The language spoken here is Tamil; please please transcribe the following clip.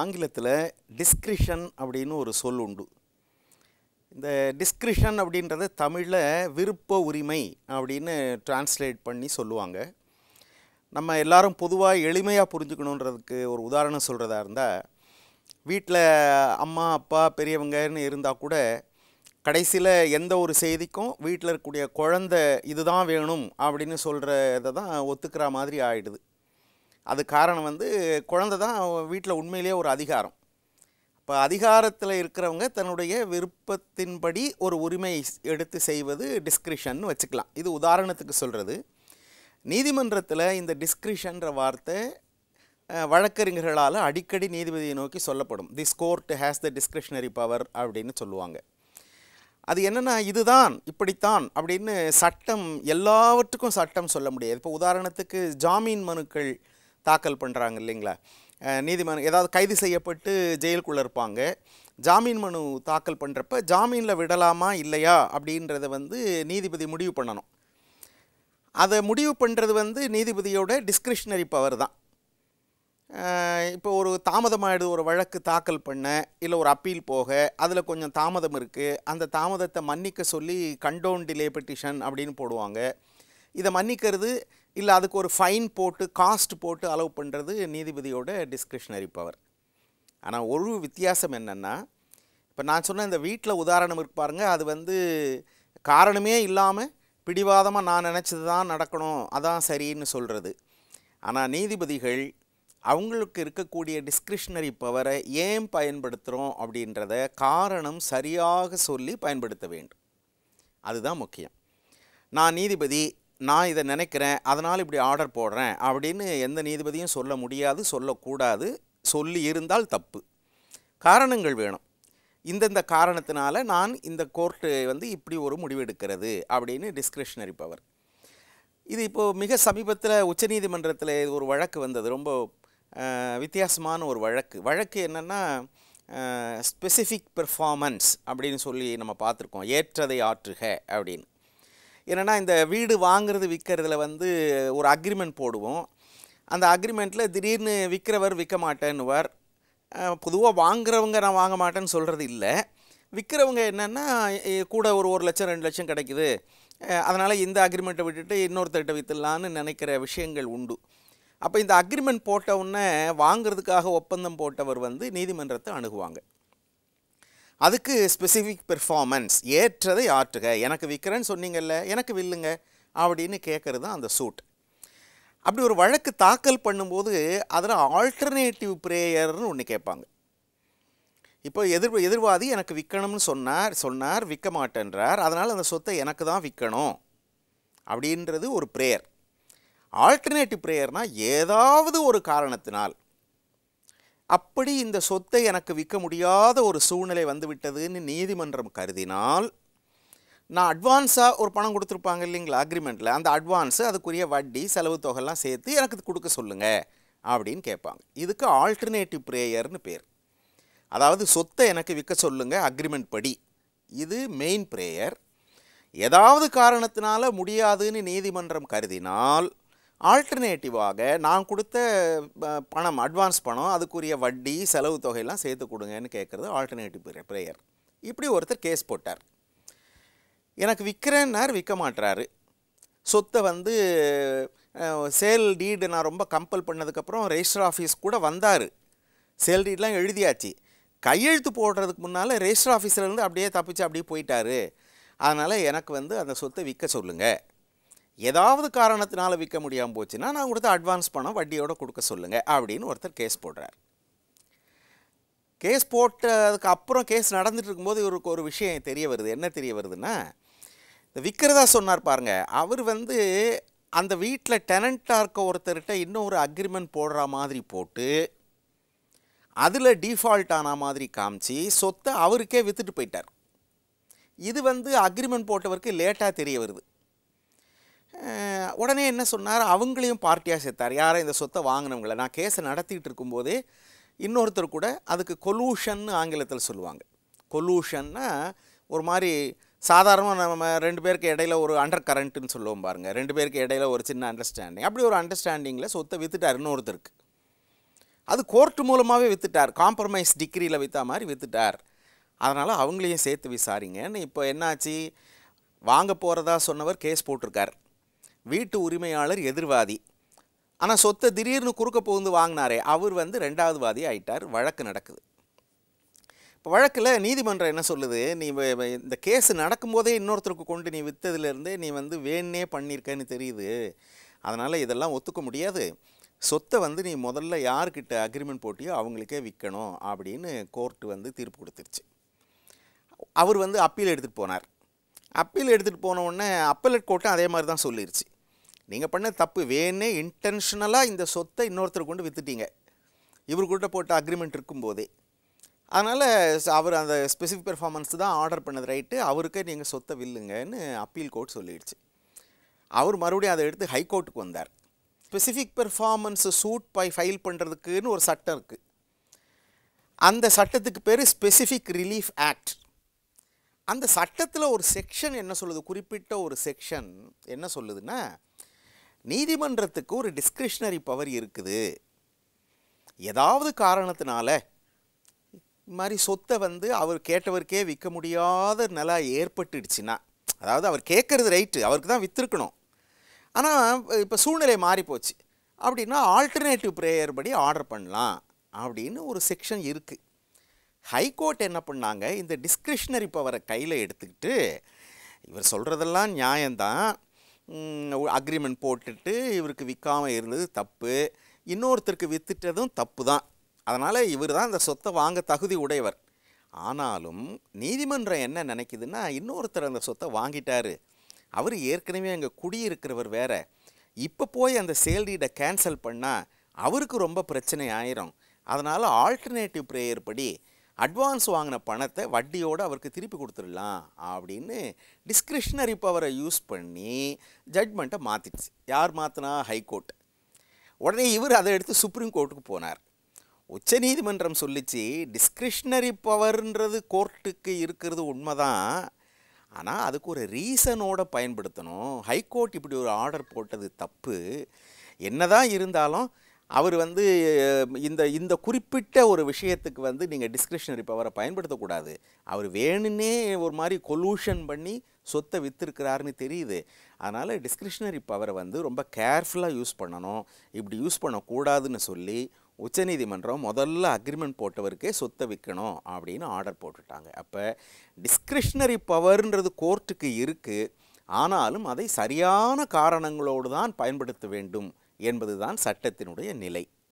ஆங்கிலத்தில் டிஸ்கிரிஷன் அப்படின்னு ஒரு சொல் உண்டு இந்த டிஸ்கிரிஷன் அப்படின்றத தமிழில் விருப்ப உரிமை அப்படின்னு டிரான்ஸ்லேட் பண்ணி சொல்லுவாங்க நம்ம எல்லாரும் பொதுவாக எளிமையாக புரிஞ்சுக்கணுன்றதுக்கு ஒரு உதாரணம் சொல்கிறதா இருந்தால் வீட்டில் அம்மா அப்பா பெரியவங்கன்னு இருந்தால் கூட கடைசியில் எந்த ஒரு செய்திக்கும் வீட்டில் இருக்கக்கூடிய குழந்தை இதுதான் வேணும் அப்படின்னு சொல்கிறத தான் ஒத்துக்கிற மாதிரி ஆகிடுது அது காரணம் வந்து குழந்தை தான் வீட்டில் உண்மையிலேயே ஒரு அதிகாரம் இப்போ அதிகாரத்தில் இருக்கிறவங்க தன்னுடைய விருப்பத்தின்படி ஒரு உரிமை எடுத்து செய்வது டிஸ்கிரிஷன் வச்சுக்கலாம் இது உதாரணத்துக்கு சொல்கிறது நீதிமன்றத்தில் இந்த டிஸ்கிரிஷன்ற வார்த்தை வழக்கறிஞர்களால் அடிக்கடி நீதிபதியை நோக்கி சொல்லப்படும் this court has the discretionary power அப்படின்னு சொல்லுவாங்க அது என்னென்னா இதுதான் இப்படித்தான் அப்படின்னு சட்டம் எல்லாவற்றுக்கும் சட்டம் சொல்ல முடியாது இப்போ உதாரணத்துக்கு ஜாமீன் மனுக்கள் தாக்கல் பண்ணுறாங்க இல்லைங்களா நீதிமன்றம் ஏதாவது கைது செய்யப்பட்டு ஜெயிலுக்குள்ளே இருப்பாங்க ஜாமீன் மனு தாக்கல் பண்ணுறப்ப ஜாமீனில் விடலாமா இல்லையா அப்படின்றத வந்து நீதிபதி முடிவு பண்ணணும் அதை முடிவு பண்ணுறது வந்து நீதிபதியோட டிஸ்கிரிஷ்னரி பவர் தான் இப்போ ஒரு தாமதமாகிடுது ஒரு வழக்கு தாக்கல் பண்ண இல்லை ஒரு அப்பீல் போக அதில் கொஞ்சம் தாமதம் இருக்குது அந்த தாமதத்தை மன்னிக்க சொல்லி கண்டோன் டிலே பெட்டிஷன் அப்படின்னு போடுவாங்க இதை மன்னிக்கிறது இல்லை அதுக்கு ஒரு ஃபைன் போட்டு காஸ்ட் போட்டு அலோவ் பண்ணுறது நீதிபதியோட டிஸ்கிரிப்ஷனரி பவர் ஆனால் ஒரு வித்தியாசம் என்னென்னா இப்போ நான் சொன்ன இந்த வீட்டில் உதாரணம் இருப்பாருங்க அது வந்து காரணமே இல்லாமல் பிடிவாதமாக நான் நினச்சது தான் நடக்கணும் அதான் சரின்னு சொல்கிறது ஆனால் நீதிபதிகள் அவங்களுக்கு இருக்கக்கூடிய டிஸ்கிரிஷ்னரி பவரை ஏன் பயன்படுத்துகிறோம் அப்படின்றத காரணம் சரியாக சொல்லி பயன்படுத்த வேண்டும் அதுதான் முக்கியம் நான் நீதிபதி நான் இதை நினைக்கிறேன் அதனால் இப்படி ஆர்டர் போடுறேன் அப்படின்னு எந்த நீதிபதியும் சொல்ல முடியாது சொல்லக்கூடாது சொல்லி இருந்தால் தப்பு காரணங்கள் வேணும் இந்தந்த காரணத்தினால நான் இந்த கோர்ட்டு வந்து இப்படி ஒரு முடிவெடுக்கிறது அப்படின்னு டிஸ்கிரிப்ஷனரி பவர் இது இப்போது மிக சமீபத்தில் உச்சநீதிமன்றத்தில் ஒரு வழக்கு வந்தது ரொம்ப வித்தியாசமான ஒரு வழக்கு வழக்கு என்னென்னா ஸ்பெசிஃபிக் பெர்ஃபார்மன்ஸ் அப்படின்னு சொல்லி நம்ம பார்த்துருக்கோம் ஏற்றதை ஆற்றுக அப்படின்னு என்னென்னா இந்த வீடு வாங்குறது விற்கிறதுல வந்து ஒரு அக்ரிமெண்ட் போடுவோம் அந்த அக்ரிமெண்ட்டில் திடீர்னு விற்கிறவர் விற்க மாட்டேன்னுவார் பொதுவாக வாங்குறவங்க நான் வாங்க மாட்டேன்னு சொல்கிறது இல்லை விற்கிறவங்க என்னென்னா கூட ஒரு ஒரு லட்சம் ரெண்டு லட்சம் கிடைக்குது அதனால் இந்த அக்ரிமெண்ட்டை விட்டுட்டு இன்னொருத்தர்கிட்ட விற்றுலான்னு நினைக்கிற விஷயங்கள் உண்டு அப்போ இந்த அக்ரிமெண்ட் போட்டவுடனே வாங்கிறதுக்காக ஒப்பந்தம் போட்டவர் வந்து நீதிமன்றத்தை அணுகுவாங்க அதுக்கு ஸ்பெசிஃபிக் பெர்ஃபார்மன்ஸ் ஏற்றதை ஆற்றுக எனக்கு விற்கிறேன்னு சொன்னீங்கல்ல எனக்கு வில்லுங்க அப்படின்னு கேட்குறது தான் அந்த சூட் அப்படி ஒரு வழக்கு தாக்கல் பண்ணும்போது அதில் ஆல்டர்னேட்டிவ் ப்ரேயர்னு ஒன்று கேட்பாங்க இப்போ எதிர் எதிர்வாதி எனக்கு விற்கணும்னு சொன்னார் சொன்னார் விற்க மாட்டேன்றார் அதனால் அந்த சொத்தை எனக்கு தான் விற்கணும் அப்படின்றது ஒரு ப்ரேயர் ஆல்டர்னேட்டிவ் ப்ரேயர்னால் ஏதாவது ஒரு காரணத்தினால் அப்படி இந்த சொத்தை எனக்கு விற்க முடியாத ஒரு சூழ்நிலை வந்துவிட்டதுன்னு நீதிமன்றம் கருதினால் நான் அட்வான்ஸாக ஒரு பணம் கொடுத்துருப்பாங்க இல்லைங்களா அக்ரிமெண்ட்டில் அந்த அட்வான்ஸு அதுக்குரிய வட்டி செலவு தொகைலாம் சேர்த்து எனக்கு கொடுக்க சொல்லுங்கள் அப்படின்னு கேட்பாங்க இதுக்கு ஆல்டர்னேட்டிவ் ப்ரேயர்னு பேர் அதாவது சொத்தை எனக்கு விற்க சொல்லுங்கள் அக்ரிமெண்ட் படி இது மெயின் ப்ரேயர் ஏதாவது காரணத்தினால முடியாதுன்னு நீதிமன்றம் கருதினால் ஆல்டர்னேட்டிவாக நான் கொடுத்த பணம் அட்வான்ஸ் பணம் அதுக்குரிய வட்டி செலவு தொகையெல்லாம் சேர்த்து கொடுங்கன்னு கேட்குறது ஆல்டர்னேட்டிவ் ப்ரேயர் இப்படி ஒருத்தர் கேஸ் போட்டார் எனக்கு விற்கிறேன்னார் விற்க மாட்டுறாரு சொத்தை வந்து சேல் டீடு நான் ரொம்ப கம்பல் பண்ணதுக்கப்புறம் ரெஜிஸ்டர் ஆஃபீஸ் கூட வந்தார் சேல் டீட்லாம் எழுதியாச்சு கையெழுத்து போடுறதுக்கு முன்னால் ரெஜிஸ்டர் ஆஃபீஸில் இருந்து அப்படியே தப்பிச்சு அப்படியே போயிட்டார் அதனால் எனக்கு வந்து அந்த சொத்தை விற்க சொல்லுங்கள் ஏதாவது காரணத்தினால் விற்க முடியாமல் போச்சுன்னா நான் கொடுத்த அட்வான்ஸ் பணம் வட்டியோடு கொடுக்க சொல்லுங்கள் அப்படின்னு ஒருத்தர் கேஸ் போடுறார் கேஸ் போட்டதுக்கு அப்புறம் கேஸ் நடந்துட்டு இருக்கும்போது இவருக்கு ஒரு விஷயம் தெரிய வருது என்ன தெரிய வருதுன்னா இந்த விற்கிறதா சொன்னார் பாருங்கள் அவர் வந்து அந்த வீட்டில் டெனண்ட்டாக இருக்க ஒருத்தர்கிட்ட இன்னும் ஒரு அக்ரிமெண்ட் போடுற மாதிரி போட்டு அதில் டிஃபால்ட் ஆன மாதிரி காமிச்சு சொத்தை அவருக்கே விற்றுட்டு போயிட்டார் இது வந்து அக்ரிமெண்ட் போட்டவருக்கு லேட்டாக தெரிய வருது உடனே என்ன சொன்னார் அவங்களையும் பார்ட்டியாக சேர்த்தார் யாரை இந்த சொத்தை வாங்கினவங்கள நான் கேஸை நடத்திட்டு இருக்கும்போது இன்னொருத்தர் கூட அதுக்கு கொலூஷன்னு ஆங்கிலத்தில் சொல்லுவாங்க கொலூஷன்னா ஒரு மாதிரி சாதாரணமாக நம்ம ரெண்டு பேருக்கு இடையில ஒரு அண்டர் கரண்ட்டுன்னு சொல்லுவோம் பாருங்கள் ரெண்டு பேருக்கு இடையில ஒரு சின்ன அண்டர்ஸ்டாண்டிங் அப்படி ஒரு அண்டர்ஸ்டாண்டிங்கில் சொத்தை வித்துட்டார் இன்னொருத்தருக்கு அது கோர்ட் மூலமாகவே வித்துட்டார் காம்ப்ரமைஸ் டிகிரியில் வித்தா மாதிரி வித்துட்டார் அதனால் அவங்களையும் சேர்த்து விசாரிங்கன்னு இப்போ என்னாச்சு வாங்க போகிறதா சொன்னவர் கேஸ் போட்டிருக்கார் வீட்டு உரிமையாளர் எதிர்வாதி ஆனால் சொத்தை திடீர்னு குறுக்க புகுந்து வாங்கினாரே அவர் வந்து ரெண்டாவது வாதி ஆயிட்டார் வழக்கு நடக்குது இப்போ வழக்கில் நீதிமன்றம் என்ன சொல்லுது நீ இந்த கேஸ் நடக்கும்போதே இன்னொருத்தருக்கு கொண்டு நீ விற்றதுலேருந்தே நீ வந்து வேணே பண்ணியிருக்கன்னு தெரியுது அதனால் இதெல்லாம் ஒத்துக்க முடியாது சொத்தை வந்து நீ முதல்ல யார்கிட்ட அக்ரிமெண்ட் போட்டியோ அவங்களுக்கே விற்கணும் அப்படின்னு கோர்ட்டு வந்து தீர்ப்பு கொடுத்துருச்சு அவர் வந்து அப்பீல் எடுத்துகிட்டு போனார் அப்பீல் எடுத்துகிட்டு போன உடனே அப்பலட் கோர்ட்டும் அதே மாதிரி தான் சொல்லிருச்சு நீங்கள் பண்ண தப்பு வேணே இன்டென்ஷனலாக இந்த சொத்தை இன்னொருத்தர் கொண்டு விற்றுட்டீங்க இவர்கிட்ட போட்ட அக்ரிமெண்ட் இருக்கும்போதே அதனால் அவர் அந்த ஸ்பெசிஃபிக் பெர்ஃபார்மன்ஸ் தான் ஆர்டர் பண்ணது ரைட்டு அவருக்கே நீங்கள் சொத்தை வில்லுங்கன்னு அப்பீல் கோர்ட் சொல்லிடுச்சு அவர் மறுபடியும் அதை எடுத்து ஹைகோர்ட்டுக்கு வந்தார் ஸ்பெசிஃபிக் பெர்ஃபார்மன்ஸ் சூட் பை ஃபைல் பண்ணுறதுக்குன்னு ஒரு சட்டம் இருக்குது அந்த சட்டத்துக்கு பேர் ஸ்பெசிஃபிக் ரிலீஃப் ஆக்ட் அந்த சட்டத்தில் ஒரு செக்ஷன் என்ன சொல்லுது குறிப்பிட்ட ஒரு செக்ஷன் என்ன சொல்லுதுன்னா நீதிமன்றத்துக்கு ஒரு டிஸ்கிரிஷ்னரி பவர் இருக்குது ஏதாவது காரணத்தினால இது மாதிரி சொத்தை வந்து அவர் கேட்டவருக்கே விற்க முடியாத நிலை ஏற்பட்டுடுச்சுன்னா அதாவது அவர் கேட்குறது ரைட்டு அவருக்கு தான் விற்றுருக்கணும் ஆனால் இப்போ சூழ்நிலை மாறி போச்சு அப்படின்னா ஆல்டர்னேட்டிவ் ப்ரேயர் படி ஆர்டர் பண்ணலாம் அப்படின்னு ஒரு செக்ஷன் இருக்குது ஹைகோர்ட் என்ன பண்ணாங்க இந்த டிஸ்கிரிஷ்னரி பவரை கையில் எடுத்துக்கிட்டு இவர் சொல்கிறதெல்லாம் நியாயம்தான் அக்ரிமெண்ட் போட்டுட்டு இவருக்கு விற்காமல் இருந்தது தப்பு இன்னொருத்தருக்கு வித்துட்டதும் தப்பு தான் அதனால் இவர் தான் அந்த சொத்தை வாங்க தகுதி உடையவர் ஆனாலும் நீதிமன்றம் என்ன நினைக்குதுன்னா இன்னொருத்தர் அந்த சொத்தை வாங்கிட்டார் அவர் ஏற்கனவே அங்கே குடியிருக்கிறவர் வேற இப்போ போய் அந்த சேல் கேன்சல் பண்ணால் அவருக்கு ரொம்ப பிரச்சனை ஆயிரும் அதனால் ஆல்டர்னேட்டிவ் ப்ரேயர் படி அட்வான்ஸ் வாங்கின பணத்தை வட்டியோடு அவருக்கு திருப்பி கொடுத்துடலாம் அப்படின்னு டிஸ்கிரிஷ்னரி பவரை யூஸ் பண்ணி ஜட்மெண்ட்டை மாற்றிடுச்சு யார் மாற்றினா ஹைகோர்ட் உடனே இவர் அதை எடுத்து சுப்ரீம் கோர்ட்டுக்கு போனார் உச்ச நீதிமன்றம் சொல்லிச்சு டிஸ்கிரிஷ்னரி பவர்ன்றது கோர்ட்டுக்கு இருக்கிறது உண்மைதான் ஆனால் அதுக்கு ஒரு ரீசனோடு பயன்படுத்தணும் ஹைகோர்ட் இப்படி ஒரு ஆர்டர் போட்டது தப்பு என்னதான் இருந்தாலும் அவர் வந்து இந்த இந்த குறிப்பிட்ட ஒரு விஷயத்துக்கு வந்து நீங்கள் டிஸ்கிரிப்ஷனரி பவரை பயன்படுத்தக்கூடாது அவர் வேணுன்னே ஒரு மாதிரி கொலூஷன் பண்ணி சொத்தை விற்றுருக்கிறாருன்னு தெரியுது அதனால் டிஸ்கிரிப்ஷனரி பவரை வந்து ரொம்ப கேர்ஃபுல்லாக யூஸ் பண்ணணும் இப்படி யூஸ் பண்ணக்கூடாதுன்னு சொல்லி உச்சநீதிமன்றம் முதல்ல அக்ரிமெண்ட் போட்டவருக்கே சொத்தை விற்கணும் அப்படின்னு ஆர்டர் போட்டுட்டாங்க அப்போ டிஸ்கிரிப்ஷனரி பவர்ன்றது கோர்ட்டுக்கு இருக்குது ஆனாலும் அதை சரியான காரணங்களோடு தான் பயன்படுத்த வேண்டும் என்பதுதான் சட்டத்தினுடைய நிலை